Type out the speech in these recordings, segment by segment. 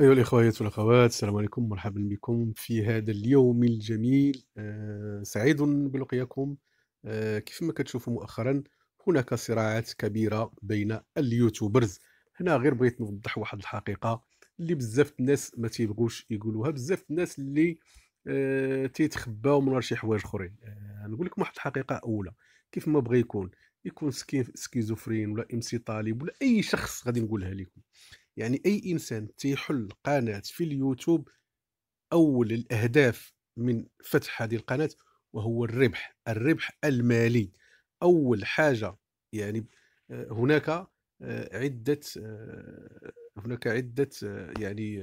أيها الإخوات والأخوات السلام عليكم مرحبا بكم في هذا اليوم الجميل آه، سعيد بلقياكم آه، كيف كيفما كتشوفوا مؤخرا هناك صراعات كبيرة بين اليوتيوبرز هنا غير بغيت نوضح واحد الحقيقة اللي بزاف الناس ما تيبغوش يقولوها بزاف الناس اللي آه، تيتخباو من شي حوايج اخرين نقول لكم واحد الحقيقة أولى كيف ما بغى يكون يكون سكيزوفرين ولا ام سي طالب ولا اي شخص غادي نقولها لكم يعني اي انسان تيحل قناه في اليوتيوب اول الاهداف من فتح هذه القناه وهو الربح الربح المالي اول حاجه يعني آه، آه، آه، هناك عده هناك عده يعني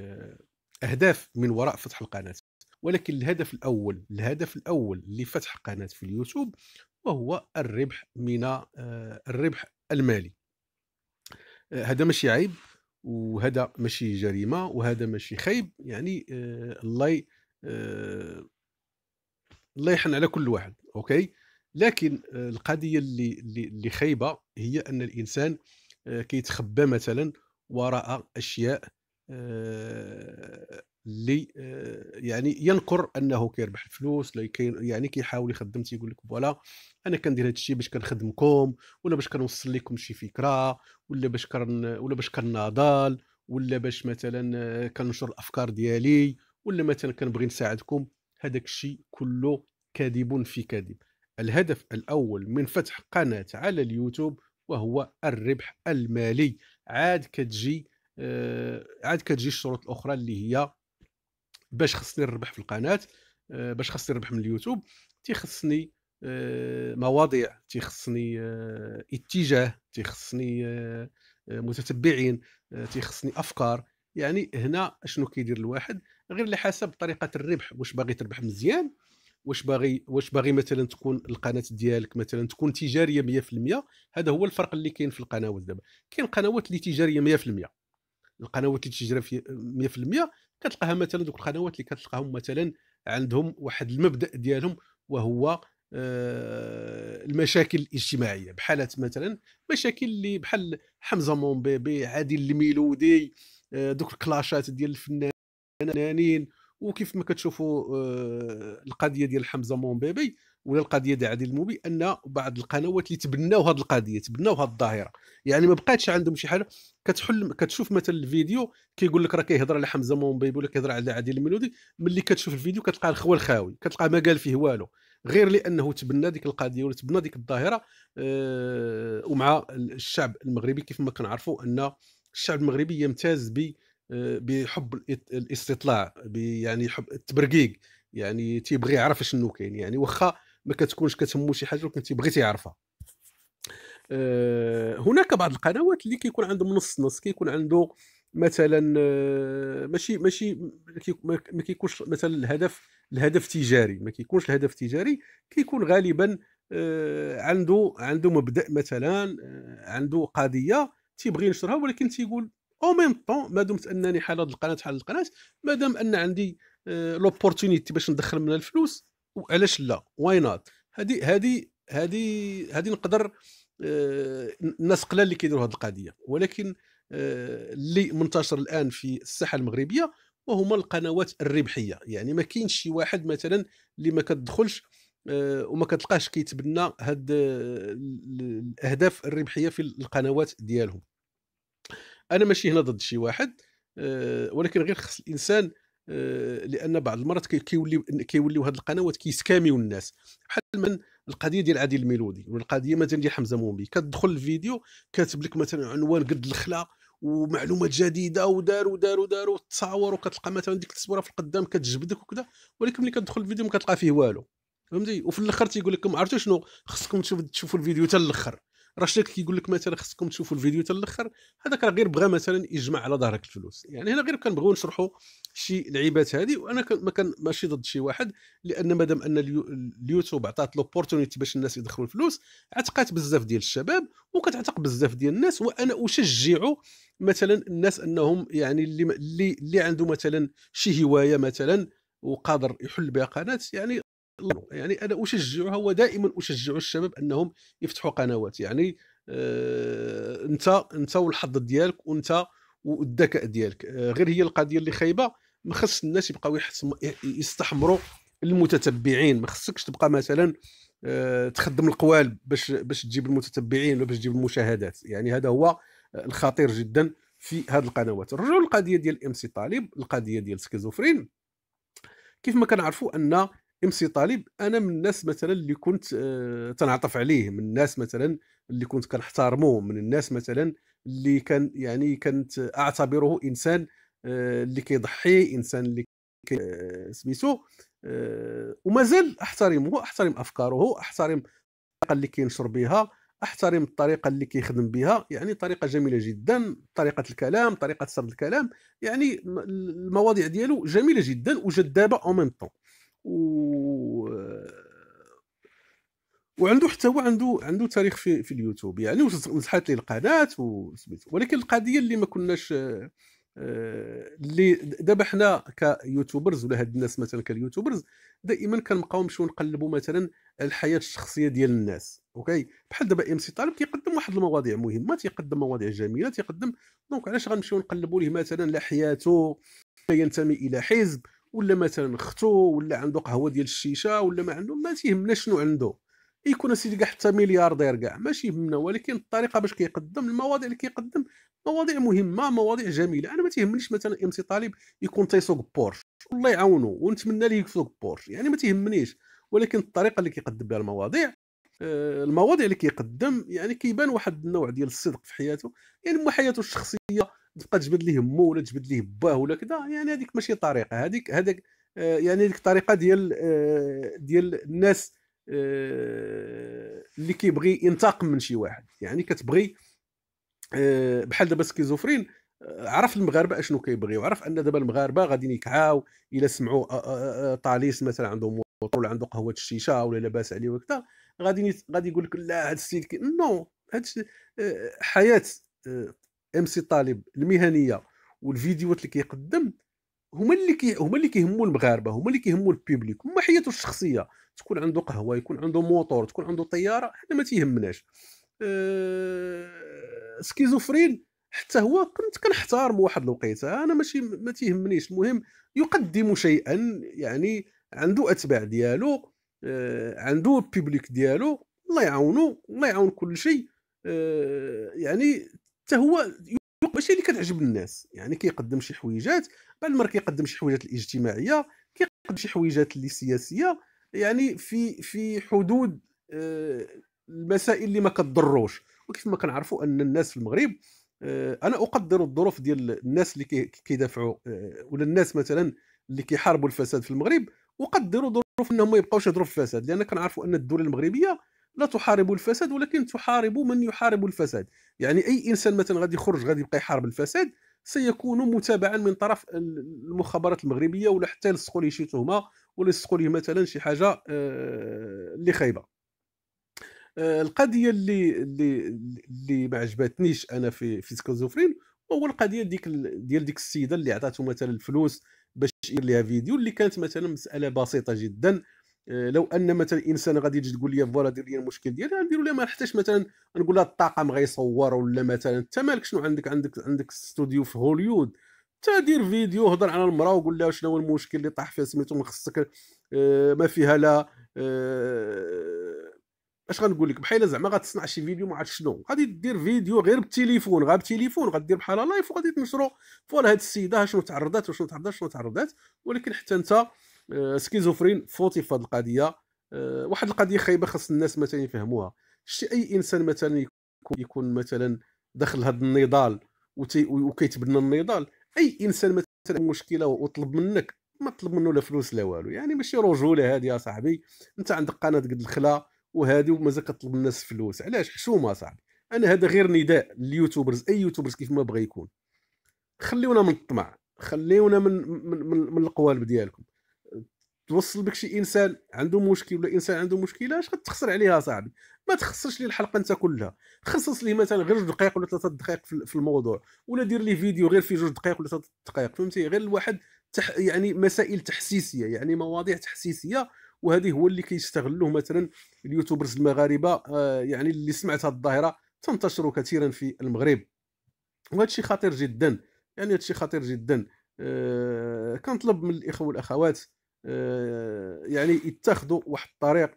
اهداف من وراء فتح القناه ولكن الهدف الاول الهدف الاول لفتح قناه في اليوتيوب وهو الربح من الربح المالي هذا ماشي عيب وهذا ماشي جريمه وهذا ماشي خيب يعني آه، الله آه، الله يحن على كل واحد اوكي لكن آه، القضيه اللي اللي خايبه هي ان الانسان كيتخبى مثلا وراء اشياء اللي آه، آه، يعني ينكر انه كيربح الفلوس يعني كيحاول يخدم تيقول لك فوالا انا كندير هذا الشيء باش كنخدمكم ولا باش كنوصل لكم شي فكره ولا باش كن ولا باش كنناضل ولا باش مثلا آه، كنشر الافكار ديالي ولا مثلا كنبغي نساعدكم هذاك الشيء كله كاذب في كاذب الهدف الاول من فتح قناه على اليوتيوب وهو الربح المالي عاد كتجي آه، عاد كتجي الشروط الاخرى اللي هي باش خصني نربح في القناه آه، باش خصني نربح من اليوتيوب تيخصني آه، مواضيع تيخصني اتجاه تيخصني متتبعين تيخصني افكار يعني هنا شنو كيدير الواحد غير على حسب طريقه الربح واش باغي تربح مزيان واش باغي واش باغي مثلا تكون القناه ديالك مثلا تكون تجاريه 100% هذا هو الفرق اللي كاين في القنوات دابا كاين قنوات اللي تجاريه 100% القنوات اللي تجرى في 100% كتلقاها مثلا دوك القنوات اللي كتلقاهم مثلا عندهم واحد المبدا ديالهم وهو آه، المشاكل الاجتماعيه بحالات مثلا مشاكل اللي بحال حمزه مومبيبي عادل الميلودي آه، دوك الكلاشات ديال الفنانين وكيف ما كتشوفوا آه، القضيه ديال حمزه مومبيبي ولا القضيه ديال عادل الموبي ان بعض القنوات اللي تبناو هذه القضيه تبناو هذه الظاهره يعني ما بقاتش عندهم شي حاجه كتحل كتشوف مثلا الفيديو كيقول لك راه كيهضر على حمزه مومبيب ولا كيهضر على عادل الميلودي ملي كتشوف الفيديو كتلقى الخوى الخاوي كتلقى ما قال فيه والو غير لانه تبنى ديك القضيه ولا تبنى ديك الظاهره أه ومع الشعب المغربي كيف ما كنعرفوا ان الشعب المغربي يمتاز ب آه، بحب الاستطلاع يعني حب التبرقيق يعني تيبغي يعرف شنو كاين يعني واخا ما كتكونش كتهمو شي حاجه وكنتي بغيتي يعرفها آه، هناك بعض القنوات اللي كيكون عندهم نص نص كيكون عنده مثلا آه، ماشي ماشي ما كيكونش مثلا الهدف الهدف تجاري ما كيكونش الهدف تجاري كيكون غالبا آه، عنده عنده مبدا مثلا عنده قضيه تيبغي ينشرها ولكن تيقول او ميم طون ما دمت انني حال هذه القناه حال القناه ما دام ان عندي لوبورتونيتي باش ندخل منها الفلوس وعلاش لا واي نوت هادي هادي هادي هادي نقدر آه، الناس قلال اللي كيديروا هذه القضيه ولكن آه، اللي منتشر الان في الساحه المغربيه وهما القنوات الربحيه يعني ما كاينش شي واحد مثلا اللي ما كتدخلش آه، وما كتلقاش كيتبنى هاد الاهداف الربحيه في القنوات ديالهم انا ماشي هنا ضد شي واحد ولكن غير خص الانسان لان بعض المرات كيوليو كيوليو هذه القنوات كيسكاميو الناس بحال من القضيه ديال عادل الميلودي ولا القضيه مثلا ديال حمزه مومبي كتدخل الفيديو كاتب لك مثلا عنوان قد الخلا ومعلومات جديده ودار ودار ودار وتصاور وكتلقى مثلا ديك التصويره في القدام كتجبدك وكذا ولكن ملي كتدخل الفيديو ما كتلقى فيه والو فهمتي وفي الاخر تيقول لكم عرفتوا شنو خصكم تشوفوا تشوفوا الفيديو حتى الاخر راه شتاك كيقول لك مثلا خصكم تشوفوا الفيديو حتى الاخر هذاك راه غير بغى مثلا يجمع على ظهرك الفلوس يعني هنا غير كنبغيو نشرحوا شي لعيبات هذه وانا ما كان ماشي ضد شي واحد لان مادام ان اليوتيوب عطات لوبورتونيتي باش الناس يدخلوا الفلوس عتقات بزاف ديال الشباب وكتعتق بزاف ديال الناس وانا اشجع مثلا الناس انهم يعني اللي اللي, اللي عنده مثلا شي هوايه مثلا وقادر يحل بها قناه يعني يعني انا اشجعها ودائما اشجع الشباب انهم يفتحوا قنوات يعني آه انت انت والحظ ديالك وانت والذكاء ديالك آه غير هي القضيه اللي خايبه ما خص الناس يبقاو يستحمروا المتتبعين ما خصكش تبقى مثلا آه تخدم القوالب باش باش تجيب المتتبعين ولا باش تجيب المشاهدات يعني هذا هو الخطير جدا في هذه القنوات نرجعوا للقضيه ديال ام سي طالب القضيه ديال سكيزوفرين كيف ما كنعرفوا ان ام سي طالب انا من الناس مثلا اللي كنت آه تنعطف عليه من الناس مثلا اللي كنت كنحترمه من الناس مثلا اللي كان يعني كنت اعتبره انسان آه اللي كيضحي انسان اللي كي آه، سميتو آه ومازال احترمه احترم افكاره احترم الطريقه اللي كينشر بها احترم الطريقه اللي كيخدم بها يعني طريقه جميله جدا طريقه الكلام طريقه سرد الكلام يعني المواضيع ديالو جميله جدا وجذابه او ميم طون و وعنده حتى هو عنده عنده تاريخ في, في اليوتيوب يعني ومسحات لي القناه وسميت ولكن القضيه اللي ما كناش آه، اللي دابا حنا كيوتيوبرز ولا هاد الناس مثلا كاليوتيوبرز دائما كنبقاو نمشيو نقلبوا مثلا الحياه الشخصيه ديال الناس اوكي بحال دابا ام سي طالب كيقدم واحد المواضيع مهمه تيقدم مواضيع جميله تيقدم دونك علاش غنمشيو نقلبوا ليه مثلا لا حياته ينتمي الى حزب ولا مثلا اختو ولا عنده قهوه ديال الشيشه ولا ما عنده ما تيهمناش شنو عنده يكون السيد كاع حتى ملياردير كاع ماشي يهمنا ولكن الطريقه باش كيقدم المواضيع اللي كيقدم مواضيع مهمه مواضيع جميله انا ما تيهمنيش مثلا ام سي طالب يكون تيسوق بورش الله يعاونه ونتمنى ليه يسوق بورش يعني ما تيهمنيش ولكن الطريقه اللي كيقدم بها المواضيع آه، المواضيع اللي كيقدم يعني كيبان واحد النوع ديال الصدق في حياته يعني حياته الشخصيه تبقى تجبد ليه مو ولا تجبد ليه باه ولا كذا يعني هذيك ماشي طريقه هذيك هذاك آه، يعني هذيك الطريقه ديال آه، ديال الناس آه، اللي كيبغي ينتقم من شي واحد يعني كتبغي بحال دابا سكيزوفرين عرف المغاربه اشنو كيبغيو عرف ان دابا المغاربه غادي يكعاو الا سمعوا طاليس مثلا عنده موطور ولا عنده قهوه الشيشه ولا لاباس عليه وكذا غادي غادي يقول لك لا هذا السيد نو هذا حياه ام سي طالب المهنيه والفيديوهات اللي كيقدم هما اللي كي هما اللي كيهموا المغاربه هما اللي كيهموا البيبليك هما حياته الشخصيه تكون عنده قهوه يكون عنده موتور تكون عنده طياره حنا ما تيهمناش أه... سكيزوفرين حتى هو كنت كنحتارم واحد الوقيته انا ماشي ما تيهمنيش المهم يقدم شيئا يعني عنده اتباع ديالو أه... عنده بيبليك ديالو الله يعاونو الله يعاون كل شيء أه... يعني حتى هو ماشي اللي كتعجب الناس يعني كيقدم شي حويجات بعد المره كيقدم شي حويجات الاجتماعيه كيقدم شي حويجات اللي سياسيه يعني في في حدود آه، المسائل اللي ما كتضروش وكيف ما كنعرفوا ان الناس في المغرب آه، انا اقدر الظروف ديال الناس اللي كيدافعوا آه، ولا الناس مثلا اللي كيحاربوا الفساد في المغرب اقدر ظروف انهم ما يبقاوش يهضروا في الفساد لان كنعرفوا ان الدوله المغربيه لا تحارب الفساد ولكن تحارب من يحارب الفساد يعني اي انسان مثلا غادي يخرج غادي يبقى يحارب الفساد سيكون متابعا من طرف المخابرات المغربيه ولا حتى يلصقوا ليه شي تهمه ولا يلصقوا ليه مثلا شي حاجه آه، اللي خايبه آه، القضيه اللي اللي اللي ما عجبتنيش انا في في سكيزوفرين هو القضيه ديك ديال ديك السيده اللي عطاتو مثلا الفلوس باش يدير ليها فيديو اللي كانت مثلا مساله بسيطه جدا آه، لو ان مثلا انسان غادي تجي تقول لي فوالا دير لي المشكل ديالي غنديرو ليه ما نحتاجش مثلا نقول لها الطاقم غيصور ولا مثلا انت مالك شنو عندك عندك عندك استوديو في هوليود انت دير فيديو هضر على المراه وقول لها شنو هو المشكل اللي طاح فيها سميتو خصك آه، ما فيها لا آه، اش غنقول لك بحال زعما غتصنع شي فيديو ما عرفت شنو غادي دير فيديو غير بالتليفون غير بالتليفون غدير بحال لايف وغادي تنشرو فوالا هاد السيده شنو تعرضات وشنو تعرضات شنو تعرضات ولكن حتى انت آه، سكيزوفرين فوتي في هذه القضيه آه، واحد القضيه خايبه خاص الناس مثلا يفهموها شتي اي انسان مثلا يكون مثلا دخل هذا النضال وكيتبنى النضال اي انسان مثلا مشكله وطلب منك ما طلب منه لا فلوس لا والو يعني ماشي رجوله هذه يا صاحبي انت عندك قناه قد الخلا وهذه ومازال كطلب الناس فلوس علاش حشومه صاحبي انا هذا غير نداء لليوتيوبرز اي يوتيوبرز كيف ما بغى يكون خليونا من الطمع خليونا من من من, من القوالب ديالكم توصل بك شي انسان عنده مشكل ولا انسان عنده مشكله اش غتخسر عليها صاحبي ما تخسرش لي الحلقه انت كلها خصص لي مثلا غير جوج دقائق ولا ثلاثه دقائق في الموضوع ولا دير لي فيديو غير في جوج دقائق ولا ثلاثه دقائق فهمتي غير الواحد تح يعني مسائل تحسيسيه يعني مواضيع تحسيسيه وهذه هو اللي كيستغلوه مثلا اليوتيوبرز المغاربه آه يعني اللي سمعت هذه الظاهره تنتشر كثيرا في المغرب وهذا الشيء خطير جدا يعني هذا الشيء خطير جدا آه كنطلب من الاخوه والاخوات آه، يعني يتخذوا واحد الطريق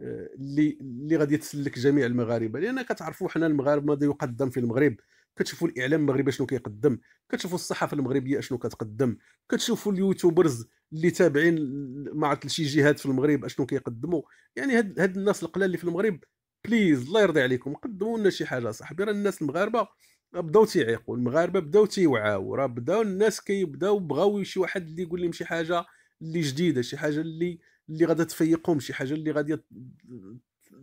آه، اللي اللي غادي يتسلك جميع المغاربه لان كتعرفوا حنا المغاربه ماذا يقدم في المغرب كتشوفوا الاعلام المغربي شنو كيقدم كتشوفوا الصحافه المغربيه شنو كتقدم كتشوفوا اليوتيوبرز اللي تابعين مع شي لشي جهات في المغرب اشنو كيقدموا يعني هاد, هاد الناس القلال اللي في المغرب بليز الله يرضي عليكم قدموا لنا شي حاجه صاحبي راه الناس المغاربه بداو تيعيقوا المغاربه بداو تيوعاو راه بداو الناس كيبداو بغاو شي واحد اللي يقول لهم شي حاجه اللي جديده شي حاجه اللي اللي غادا تفيقهم شي حاجه اللي غادي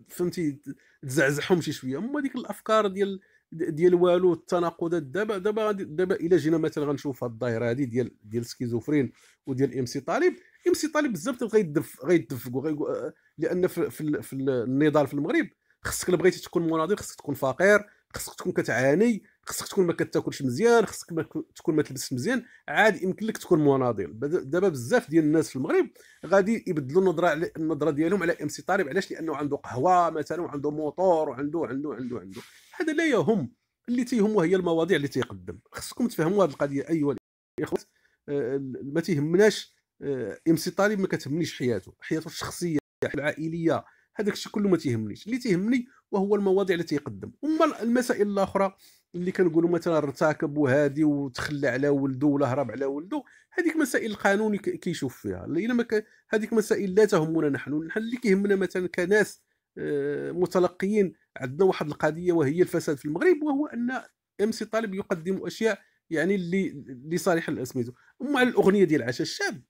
فهمتي تزعزعهم شي شويه اما ديك الافكار ديال ديال والو التناقضات دابا دابا دابا الا جينا مثلا غنشوف هاد الظاهره هادي ديال ديال سكيزوفرين وديال ام سي طالب ام سي طالب بزاف تبقى يدف غيدف لان في, في, في النضال في المغرب خصك لبغيتي تكون مناضل خصك تكون فقير خصك تكون كتعاني خصك تكون ما كتاكلش مزيان خصك ما تكون ما تلبسش مزيان عاد يمكن لك تكون مناضل دابا بزاف ديال الناس في المغرب غادي يبدلوا النظره على النظره ديالهم على ام سي طالب علاش لانه عنده قهوه مثلا وعنده موتور وعنده عنده عنده عنده هذا لا يهم اللي تيهمو هي المواضيع اللي تيقدم خصكم تفهموا هذه القضيه ايوا الاخوات آه، ما تيهمناش ام سي طالب ما كتهمنيش حياته حياته الشخصيه العائليه هذاك الشيء كله ما تيهمنيش اللي تيهمني وهو المواضيع اللي تيقدم اما المسائل الاخرى اللي كنقولوا مثلا ارتكب وهادي وتخلى على ولده ولا هرب على ولده هذيك مسائل القانون كيشوف فيها الا ما هذيك مسائل لا تهمنا نحن نحن اللي كيهمنا مثلا كناس آه، متلقيين عندنا واحد القضيه وهي الفساد في المغرب وهو ان ام سي طالب يقدم اشياء يعني اللي لصالح سميتو اما الاغنيه ديال عشاء الشاب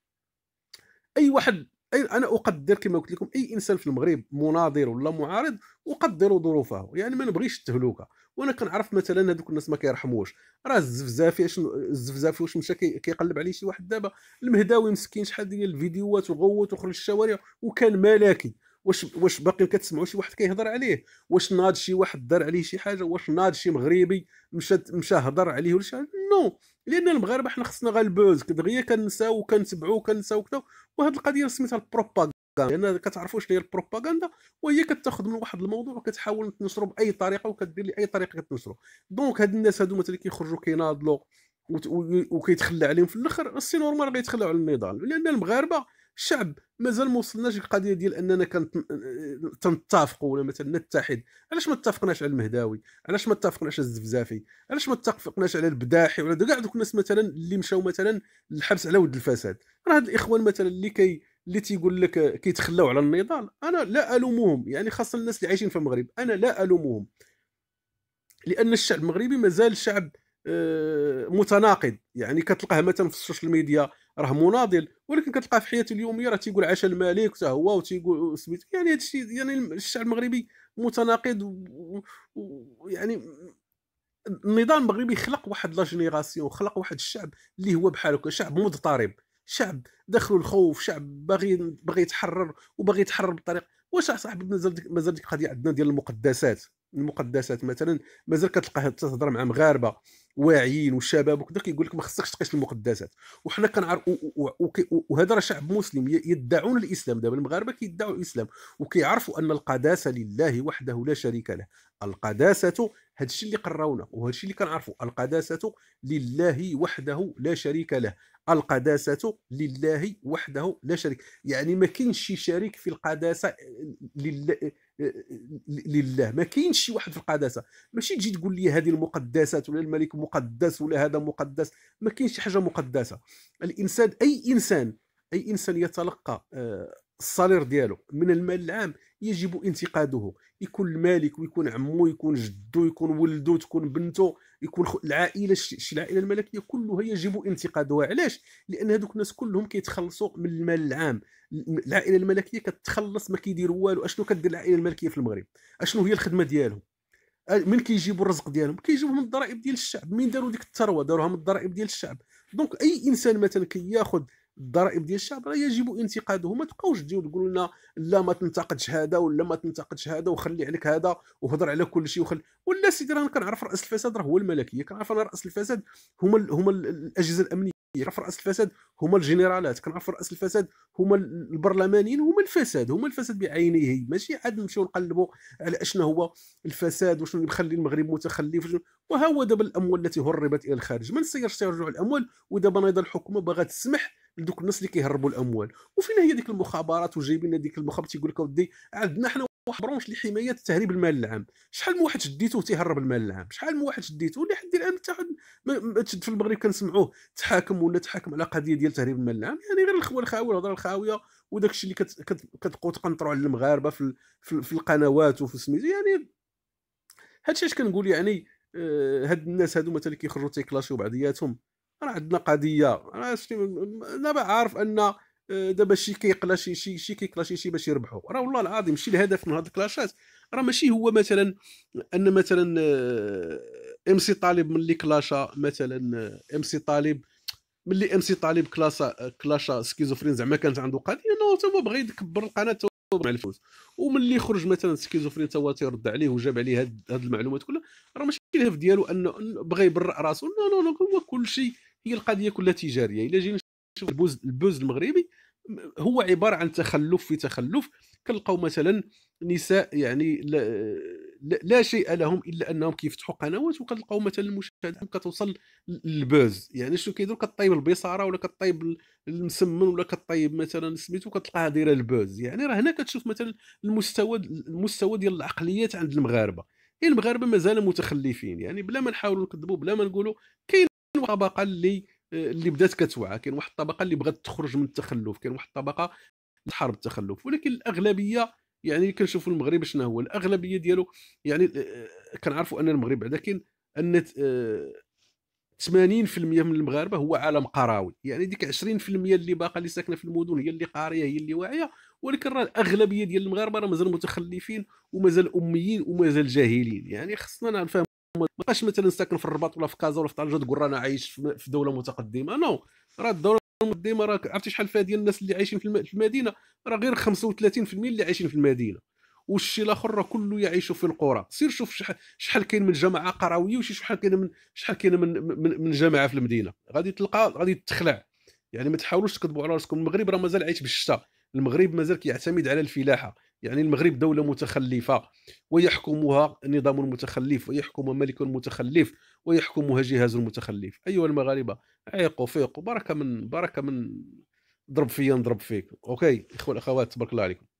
اي واحد انا اقدر كما قلت لكم اي انسان في المغرب مناضل ولا معارض اقدر ظروفه يعني ما نبغيش التهلوكه وانا كنعرف مثلا هذوك الناس ما كيرحموش راه الزفزافي شنو الزفزافي واش مشى كيقلب عليه شي واحد دابا المهداوي مسكين شحال ديال الفيديوهات وغوت وخرج الشوارع وكان ملكي واش واش باقي كتسمعوا شي واحد كيهضر عليه واش ناض شي واحد دار عليه شي حاجه واش ناض شي مغربي مشى مشى هضر عليه ولا شي حاجه نو لان المغاربه حنا خصنا غير البوز دغيا كنساو وكنتبعوا وكنساو كذا وهاد القضيه سميتها البروباغندا لان كتعرفوا شنو هي البروباغندا وهي كتاخذ من واحد الموضوع وكتحاول تنشرو باي طريقه وكدير لي اي طريقه كتنشرو دونك هاد الناس هادو مثلا كيخرجوا كيناضلوا وكيتخلى عليهم في الاخر السي نورمال غيتخلاو على النضال لان المغاربه الشعب مازال ما وصلناش للقضيه ديال اننا كنتفقوا تنتفقوا ولا مثلا نتحد علاش ما اتفقناش على المهداوي علاش ما اتفقناش على الزفزافي علاش ما اتفقناش على البداحي ولا كاع دوك الناس مثلا اللي مشاو مثلا للحبس على ود الفساد راه هاد الاخوان مثلا اللي كي اللي تيقول لك كيتخلاو على النضال انا لا الومهم يعني خاصه الناس اللي عايشين في المغرب انا لا الومهم لان الشعب المغربي مازال شعب آه، متناقض يعني كتلقاه مثلا في السوشيال ميديا راه مناضل ولكن كتلقاه في حياته اليوميه راه تيقول عاش الملك حتى هو وتيقول سميتو يعني هذا الشيء يعني الشعب المغربي متناقض ويعني النظام النضال المغربي خلق واحد لا جينيراسيون خلق واحد الشعب اللي هو بحال هكا شعب مضطرب شعب داخلو الخوف شعب باغي باغي يتحرر وباغي يتحرر بالطريق واش صاحبي مازال ديك مازال ديك القضيه عندنا ديال المقدسات المقدسات مثلا مازال كتلقاه تهضر مع مغاربه واعيين وشباب وكذا كيقول لك ما خصكش تقيس المقدسات وحنا كنعرف وهذا راه شعب مسلم يدعون الاسلام دابا المغاربه كيدعوا الاسلام وكيعرفوا ان القداسه لله وحده لا شريك له القداسه هذا الشيء اللي قراونا وهذا الشيء اللي كنعرفوا القداسه لله وحده لا شريك له القداسه لله وحده لا شريك يعني ما كاينش شي شريك في القداسه لله لله ما كاينش شي واحد في القداسه ماشي تجي تقول لي هذه المقدسات ولا الملك مقدس ولا هذا مقدس ما كاينش شي حاجه مقدسه الانسان اي انسان اي انسان يتلقى آه، الصالير ديالو من المال العام يجب انتقاده يكون المالك ويكون عمو يكون جدو يكون ولدو تكون بنته يكون العائله شي العائله الملكيه كلها يجب انتقادها علاش لان هذوك الناس كلهم كيتخلصوا من المال العام العائله الملكيه كتخلص ما كيديروا والو اشنو كدير العائله الملكيه في المغرب اشنو هي الخدمه ديالهم من كيجيبوا الرزق ديالهم كيجيبوه من الضرائب ديال الشعب مين داروا ديك الثروه داروها من الضرائب ديال الشعب دونك اي انسان مثلا كياخذ الضرائب ديال الشعب راه يجب انتقاده ما تبقاوش تجيو تقولوا لنا لا ما تنتقدش هذا ولا ما تنتقدش هذا وخلي عليك هذا وهضر على كل شيء وخلي ولا سيدي راه كنعرف راس الفساد راه هو الملكيه كنعرف انا راس الفساد هما هما الاجهزه الامنيه يعرف راس الفساد هما الجنرالات كنعرف راس الفساد هما البرلمانيين هما الفساد هما الفساد بعينيه ماشي عاد نمشيو نقلبوا على اشنا هو الفساد وشنو اللي مخلي المغرب متخلف وها هو دابا الاموال التي هربت الى الخارج ما نسيرش ترجع الاموال ودابا ناض الحكومه باغا تسمح لدوك الناس اللي كيهربوا الاموال وفين هي ديك المخابرات وجايبين ديك المخابرات تيقول لك اودي عندنا حنا واحد برونش لحمايه تهريب المال العام شحال من واحد شديته تيهرب المال العام شحال من واحد شديته لحد الان تشد في المغرب كنسمعوه تحاكم ولا تحاكم على قضيه ديال تهريب المال العام يعني غير الخوه الخاويه الهضره الخاويه وداك الشيء اللي كتبقاو كت تقنطروا على المغاربه في, في, في القنوات وفي سميتو يعني هادشي اش كنقول يعني آه، هاد الناس هادو مثلا كيخرجوا تيكلاشيو بعضياتهم راه عندنا قضيه انا عارف ان آه، دابا شي كيقلا شي شي شي كيقلا شي شي باش يربحوا راه والله العظيم شي الهدف من هاد الكلاشات راه ماشي هو مثلا ان مثلا آه، ام سي طالب ملي كلاشا مثلا آه، ام سي طالب ملي ام سي طالب كلاشا كلاشا سكيزوفرين زعما كانت عنده قضيه نو هو بغى يكبر القناه مع الفلوس وملي خرج مثلا سكيزوفرين تا هو تيرد عليه وجاب عليه هاد, المعلومات كلها راه ماشي الهدف ديالو انه بغى يبرئ راسو نو نو نو هو كلشي هي القضيه كلها تجاريه الا جينا تشوف البوز البوز المغربي هو عباره عن تخلف في تخلف كنلقاو مثلا نساء يعني لا, لا شيء لهم الا انهم كيفتحوا قنوات وكنلقاو مثلا المشاهدات كتوصل للبوز يعني شنو كيديروا كطيب البصاره ولا كطيب المسمن ولا كطيب مثلا سميتو كتلقاها دايره البوز يعني راه هنا كتشوف مثلا المستوى المستوى ديال العقليات عند المغاربه إيه المغاربه مازال متخلفين يعني بلا ما نحاولوا نكذبوا بلا ما نقولوا كاين طبقه اللي اللي بدات كتوعى كاين واحد الطبقه اللي بغات تخرج من التخلف كاين واحد الطبقه تحارب التخلف ولكن الاغلبيه يعني كنشوفوا المغرب شنو هو الاغلبيه ديالو يعني آه، آه، كنعرفوا ان المغرب بعدا كاين ان 80% آه، من المغاربه هو عالم قراوي يعني ديك 20% اللي باقا اللي ساكنه في المدن هي اللي قاريه هي اللي واعيه ولكن راه الاغلبيه ديال المغاربه راه مازال متخلفين ومازال اميين ومازال جاهلين يعني خصنا نفهم ما بقاش مثلا ساكن في الرباط ولا في كازا ولا في طنجه تقول رانا عايش في دوله متقدمه نو راه الدوله المتقدمه راك عرفتي شحال فيها ديال الناس اللي عايشين في المدينه راه غير 35% اللي عايشين في المدينه والشي الاخر راه كله يعيش في القرى سير شوف شحال كاين من جماعه قرويه وشي شحال كاين من شحال كاين من, من من جماعه في المدينه غادي تلقى غادي تخلع يعني ما تحاولوش تكذبوا على راسكم المغرب راه مازال عايش بالشتاء المغرب مازال كيعتمد على الفلاحه يعني المغرب دولة متخلفة ويحكمها نظام متخلف ويحكم ملك متخلف ويحكمها جهاز متخلف أيها المغاربة عيقوا فيقوا بركة من بركة من ضرب فيا نضرب فيك أوكي إخوة الأخوات تبارك الله عليكم